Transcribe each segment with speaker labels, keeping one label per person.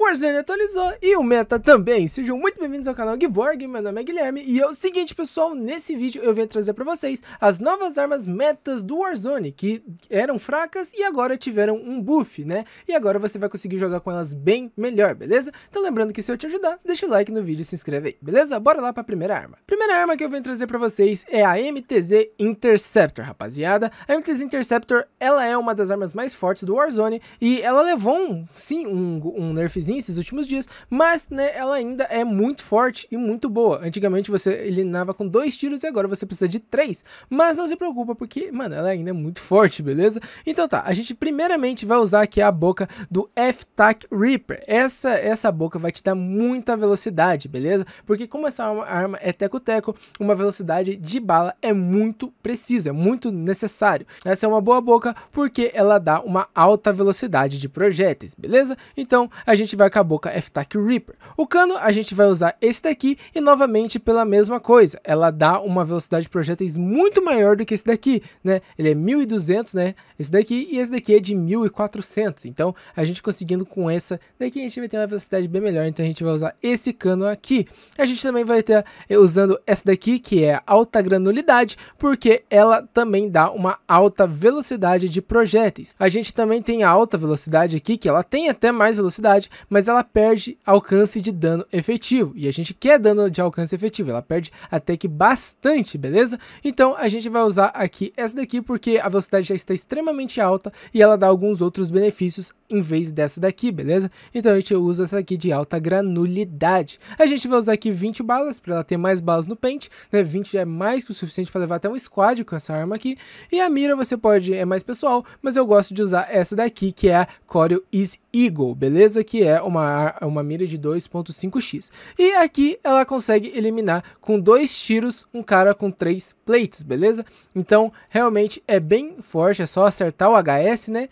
Speaker 1: Warzone atualizou e o meta também. Sejam muito bem-vindos ao canal Giborg, meu nome é Guilherme e é o seguinte pessoal, nesse vídeo eu venho trazer para vocês as novas armas metas do Warzone, que eram fracas e agora tiveram um buff, né? E agora você vai conseguir jogar com elas bem melhor, beleza? Então lembrando que se eu te ajudar, deixa o like no vídeo e se inscreve aí, beleza? Bora lá para a primeira arma. Primeira arma que eu venho trazer para vocês é a MTZ Interceptor, rapaziada. A MTZ Interceptor, ela é uma das armas mais fortes do Warzone e ela levou um, sim, um, um nerfzinho devagarzinho esses últimos dias, mas né, ela ainda é muito forte e muito boa. Antigamente você eliminava com dois tiros e agora você precisa de três. Mas não se preocupa, porque, mano, ela ainda é muito forte, beleza? Então tá, a gente primeiramente vai usar aqui a boca do F-Tac Reaper. Essa, essa boca vai te dar muita velocidade, beleza? Porque como essa arma, arma é teco-teco, uma velocidade de bala é muito precisa, é muito necessário. Essa é uma boa boca porque ela dá uma alta velocidade de projéteis, beleza? Então a gente vai com a boca F-Tac Reaper. O cano a gente vai usar esse daqui e novamente pela mesma coisa, ela dá uma velocidade de projéteis muito maior do que esse daqui, né? Ele é 1200, né? Esse daqui e esse daqui é de 1400. Então a gente conseguindo com essa daqui a gente vai ter uma velocidade bem melhor, então a gente vai usar esse cano aqui. A gente também vai ter eh, usando essa daqui que é alta granulidade, porque ela também dá uma alta velocidade de projéteis. A gente também tem a alta velocidade aqui, que ela tem até mais velocidade, mas ela perde alcance de dano efetivo. E a gente quer dano de alcance efetivo, ela perde até que bastante, beleza? Então a gente vai usar aqui essa daqui porque a velocidade já está extremamente alta e ela dá alguns outros benefícios em vez dessa daqui, beleza? Então a gente usa essa aqui de alta granulidade. A gente vai usar aqui 20 balas para ela ter mais balas no pente, né? 20 já é mais que o suficiente para levar até um squad com essa arma aqui. E a mira você pode, é mais pessoal, mas eu gosto de usar essa daqui que é a Corel Is Eagle, beleza? Que é uma, uma mira de 2.5x. E aqui ela consegue eliminar com dois tiros um cara com três plates, beleza? Então realmente é bem forte, é só acertar o HS, né?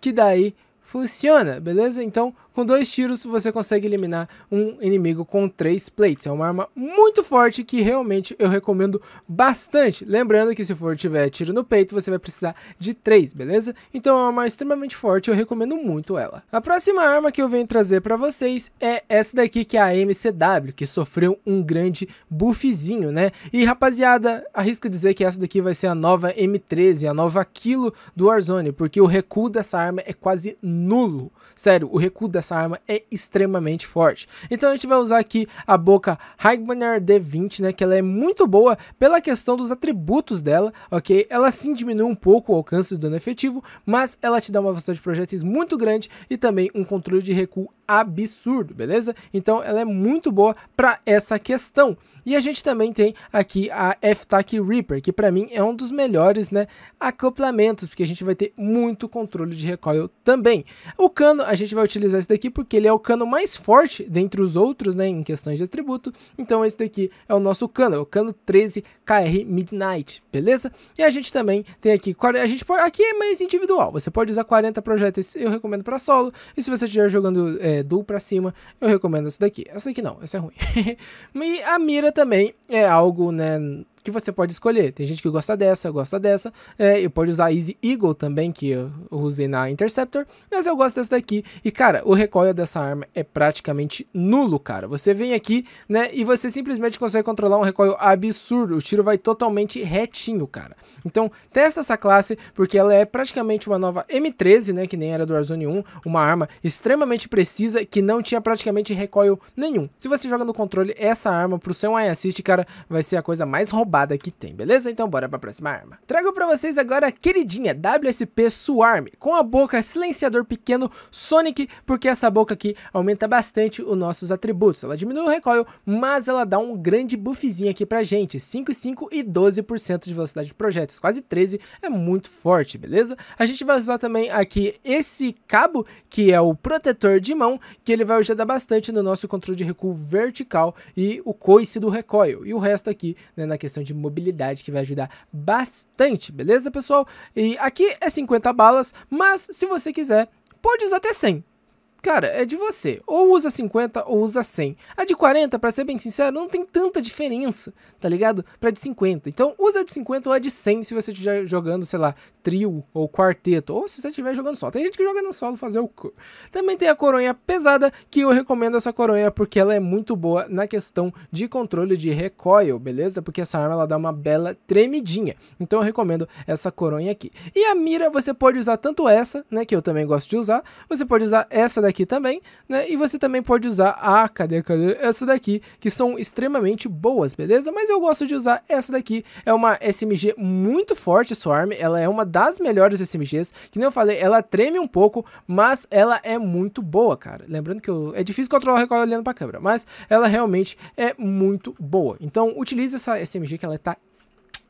Speaker 1: Que daí funciona, beleza? Então com dois tiros, você consegue eliminar um inimigo com três plates. É uma arma muito forte que realmente eu recomendo bastante. Lembrando que se for tiver tiro no peito, você vai precisar de três, beleza? Então é uma arma extremamente forte, eu recomendo muito ela. A próxima arma que eu venho trazer para vocês é essa daqui, que é a MCW, que sofreu um grande buffzinho, né? E rapaziada, arrisco dizer que essa daqui vai ser a nova M13, a nova Kilo do Warzone, porque o recuo dessa arma é quase nulo. Sério, o recuo dessa essa arma é extremamente forte. Então a gente vai usar aqui a boca Heigmaner D20, né, que ela é muito boa pela questão dos atributos dela, ok? Ela sim diminui um pouco o alcance do dano efetivo, mas ela te dá uma velocidade de projéteis muito grande e também um controle de recuo absurdo, beleza? Então ela é muito boa para essa questão. E a gente também tem aqui a F-Tac Reaper, que para mim é um dos melhores né, acoplamentos, porque a gente vai ter muito controle de recoil também. O cano a gente vai utilizar esse daqui porque ele é o cano mais forte dentre os outros, né, em questões de atributo. Então esse daqui é o nosso cano, é o cano 13 KR Midnight, beleza? E a gente também tem aqui, a gente pode, aqui é mais individual, você pode usar 40 projetos, eu recomendo para solo, e se você estiver jogando é, dual para cima, eu recomendo esse daqui. Essa aqui não, essa é ruim. e a mira também é algo, né, que você pode escolher. Tem gente que gosta dessa, gosta dessa. É, eu pode usar a Easy Eagle também, que eu usei na Interceptor, mas eu gosto dessa daqui. E, cara, o recoil dessa arma é praticamente nulo, cara. Você vem aqui, né, e você simplesmente consegue controlar um recoil absurdo. O tiro vai totalmente retinho, cara. Então, testa essa classe, porque ela é praticamente uma nova M13, né, que nem era do Warzone 1, uma arma extremamente precisa, que não tinha praticamente recoil nenhum. Se você joga no controle essa arma pro seu eye assist, cara, vai ser a coisa mais roubada roubada que tem, beleza? Então bora pra próxima arma. Trago pra vocês agora a queridinha WSP Swarm, com a boca silenciador pequeno Sonic, porque essa boca aqui aumenta bastante os nossos atributos. Ela diminui o recoil, mas ela dá um grande buffzinho aqui pra gente, 5,5 e 12% de velocidade de projetos, quase 13, é muito forte, beleza? A gente vai usar também aqui esse cabo, que é o protetor de mão, que ele vai ajudar bastante no nosso controle de recuo vertical e o coice do recoil, e o resto aqui né, na questão questão de mobilidade que vai ajudar bastante, beleza, pessoal? E aqui é 50 balas, mas se você quiser, pode usar até 100. Cara, é de você. Ou usa 50 ou usa 100. A de 40, para ser bem sincero, não tem tanta diferença, tá ligado? Pra de 50. Então, usa a de 50 ou a de 100 se você estiver jogando, sei lá, trio ou quarteto. Ou se você estiver jogando solo. Tem gente que joga no solo fazer o cor. Também tem a coronha pesada, que eu recomendo essa coronha porque ela é muito boa na questão de controle de recoil, beleza? Porque essa arma ela dá uma bela tremidinha. Então, eu recomendo essa coronha aqui. E a mira, você pode usar tanto essa, né, que eu também gosto de usar. Você pode usar essa daqui daqui também, né? E você também pode usar a, cadê, cadê, essa daqui, que são extremamente boas, beleza? Mas eu gosto de usar essa daqui, é uma SMG muito forte, Swarm, ela é uma das melhores SMGs, que nem eu falei, ela treme um pouco, mas ela é muito boa, cara. Lembrando que eu, é difícil controlar o recorde olhando pra câmera, mas ela realmente é muito boa. Então, utilize essa SMG que ela tá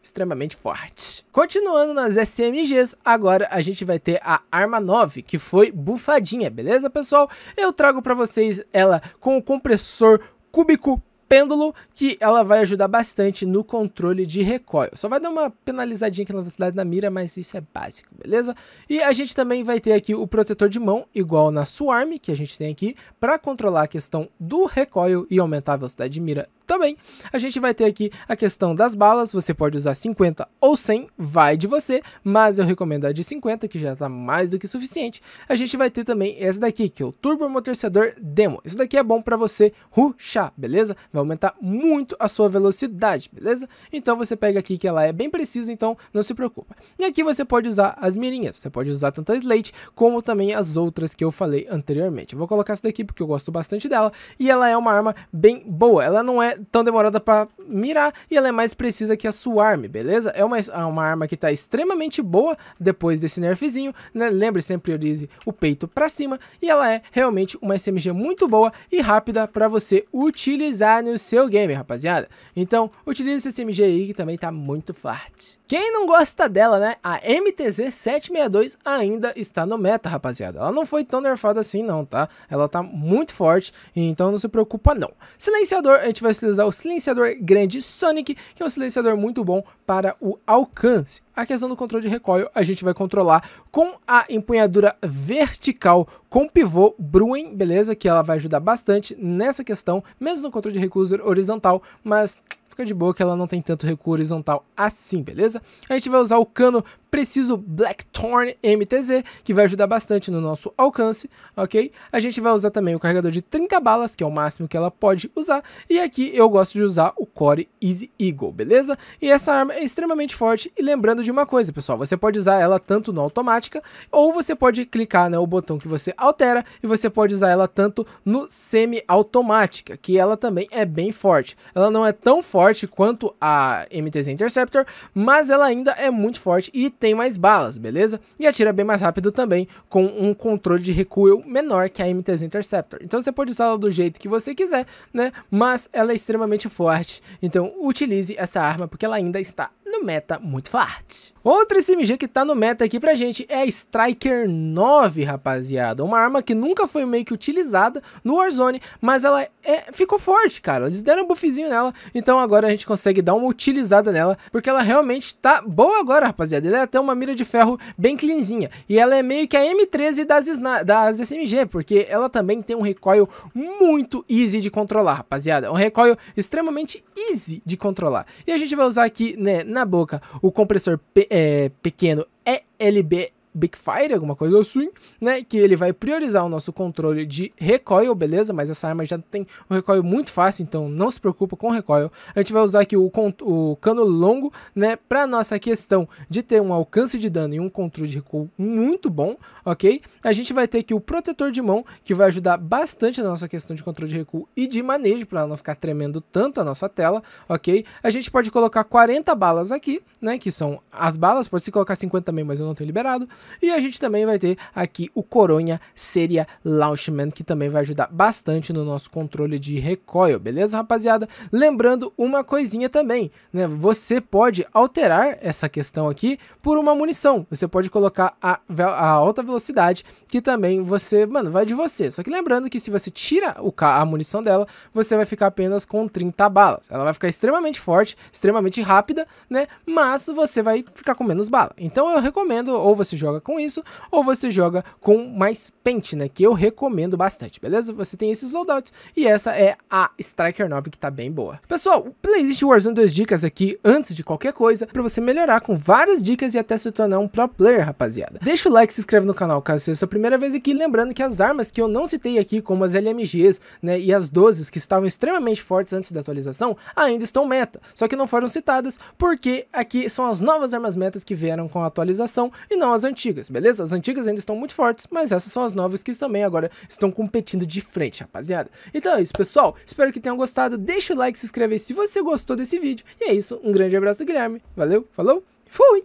Speaker 1: extremamente forte. Continuando nas SMGs, agora a gente vai ter a Arma 9, que foi bufadinha, beleza, pessoal? Eu trago para vocês ela com o compressor cúbico pêndulo que ela vai ajudar bastante no controle de recoil. Só vai dar uma penalizadinha aqui na velocidade da mira, mas isso é básico, beleza? E a gente também vai ter aqui o protetor de mão, igual na Swarm, que a gente tem aqui, para controlar a questão do recoil e aumentar a velocidade de mira também. A gente vai ter aqui a questão das balas, você pode usar 50 ou 100, vai de você, mas eu recomendo a de 50, que já está mais do que suficiente. A gente vai ter também essa daqui, que é o Turbo Amortecedor Demo. Isso daqui é bom para você ruxar, beleza? Vai aumentar muito a sua velocidade, beleza? Então você pega aqui que ela é bem precisa, então não se preocupa. E aqui você pode usar as mirinhas, você pode usar tanto a Slate como também as outras que eu falei anteriormente. Eu vou colocar essa daqui porque eu gosto bastante dela e ela é uma arma bem boa, ela não é tão demorada para mirar e ela é mais precisa que a sua arma, beleza? É uma, é uma arma que tá extremamente boa depois desse nerfzinho, né? Lembre sempre priorize o peito para cima e ela é realmente uma SMG muito boa e rápida para você utilizar no seu game, rapaziada. Então, utilize essa SMG aí que também tá muito forte. Quem não gosta dela, né? A MTZ 762 ainda está no meta, rapaziada. Ela não foi tão nerfada assim não, tá? Ela tá muito forte, então não se preocupa não. Silenciador, a gente vai se utilizar o silenciador grande Sonic, que é um silenciador muito bom para o alcance. A questão do controle de recoil a gente vai controlar com a empunhadura vertical com pivô Bruin, beleza? Que ela vai ajudar bastante nessa questão, mesmo no controle de recuo horizontal, mas fica de boa que ela não tem tanto recuo horizontal assim, beleza? A gente vai usar o cano preciso Blackthorn MTZ, que vai ajudar bastante no nosso alcance, ok? A gente vai usar também o carregador de 30 balas, que é o máximo que ela pode usar, e aqui eu gosto de usar o Core Easy Eagle, beleza? E essa arma é extremamente forte, e lembrando de uma coisa, pessoal, você pode usar ela tanto no automática, ou você pode clicar né, o botão que você altera, e você pode usar ela tanto no semi-automática, que ela também é bem forte. Ela não é tão forte quanto a MTZ Interceptor, mas ela ainda é muito forte e tem mais balas, beleza? E atira bem mais rápido também, com um controle de recuo menor que a MTZ Interceptor. Então você pode usá-la do jeito que você quiser, né? Mas ela é extremamente forte, então utilize essa arma porque ela ainda está meta muito forte. Outra SMG que tá no meta aqui pra gente é a Striker 9, rapaziada. Uma arma que nunca foi meio que utilizada no Warzone, mas ela é, ficou forte, cara. Eles deram um buffzinho nela, então agora a gente consegue dar uma utilizada nela, porque ela realmente tá boa agora, rapaziada. Ela é até uma mira de ferro bem cleanzinha. E ela é meio que a M13 das, das SMG, porque ela também tem um recoil muito easy de controlar, rapaziada. Um recoil extremamente easy de controlar. E a gente vai usar aqui, né, na boca. O compressor pe é, pequeno é LB Big Fire alguma coisa assim, né? Que ele vai priorizar o nosso controle de recoil, beleza? Mas essa arma já tem um recoil muito fácil, então não se preocupa com recoil. A gente vai usar aqui o, o cano longo, né? Pra nossa questão de ter um alcance de dano e um controle de recuo muito bom, ok? A gente vai ter aqui o protetor de mão, que vai ajudar bastante na nossa questão de controle de recuo e de manejo, para não ficar tremendo tanto a nossa tela, ok? A gente pode colocar 40 balas aqui, né? Que são as balas, pode se colocar 50 também, mas eu não tenho liberado. E a gente também vai ter aqui o Coronha Seria Launchman, que também vai ajudar bastante no nosso controle de recoil, beleza, rapaziada? Lembrando uma coisinha também, né? Você pode alterar essa questão aqui por uma munição. Você pode colocar a, a alta velocidade, que também você, mano, vai de você. Só que lembrando que se você tira o, a munição dela, você vai ficar apenas com 30 balas. Ela vai ficar extremamente forte, extremamente rápida, né? Mas você vai ficar com menos bala. Então eu recomendo ou você joga joga com isso, ou você joga com mais Paint, né? Que eu recomendo bastante, beleza? Você tem esses loadouts e essa é a Striker 9 que tá bem boa. Pessoal, playlist Warzone 2 dicas aqui antes de qualquer coisa, para você melhorar com várias dicas e até se tornar um pro player, rapaziada. Deixa o like, se inscreve no canal caso seja a sua primeira vez aqui, lembrando que as armas que eu não citei aqui, como as LMGs, né, e as 12 que estavam extremamente fortes antes da atualização, ainda estão meta, só que não foram citadas porque aqui são as novas armas metas que vieram com a atualização e não as antigas antigas, beleza? As antigas ainda estão muito fortes, mas essas são as novas que também agora estão competindo de frente, rapaziada. Então é isso, pessoal. Espero que tenham gostado. Deixa o like, se inscreve aí se você gostou desse vídeo. E é isso, um grande abraço do Guilherme. Valeu, falou, fui!